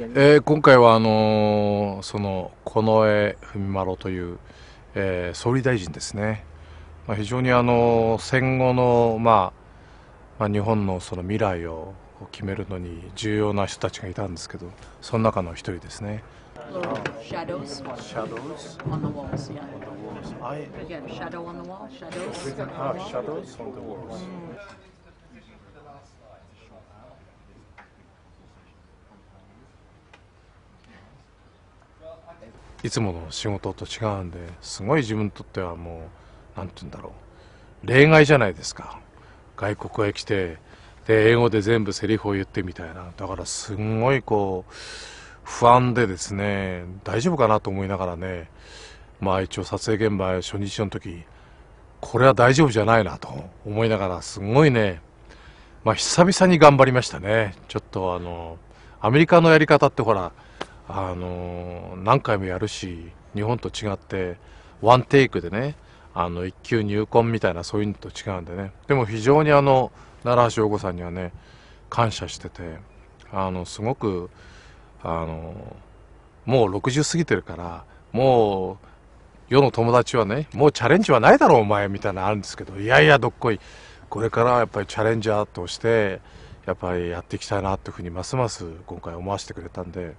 えー、今回はあのー、その近衛文麿という、えー、総理大臣ですね、まあ、非常にあの戦後の、まあ、まあ日本のその未来を決めるのに重要な人たちがいたんですけどその中の一人ですね。いつもの仕事と違うんですごい自分にとってはもう何て言うんだろう例外じゃないですか外国へ来てで英語で全部セリフを言ってみたいなだからすごいこう不安でですね大丈夫かなと思いながらねまあ一応撮影現場初日の時これは大丈夫じゃないなと思いながらすごいねまあ久々に頑張りましたねちょっとあのアメリカのやり方ってほらあの何回もやるし日本と違ってワンテイクでねあの一級入魂みたいなそういうのと違うんでねでも非常にあの奈良橋陽子さんにはね感謝しててあのすごくあのもう60過ぎてるからもう世の友達はねもうチャレンジはないだろうお前みたいなのあるんですけどいやいやどっこいこれからやっぱりチャレンジャーとしてやっぱりやっていきたいなっていうふうにますます今回思わせてくれたんで。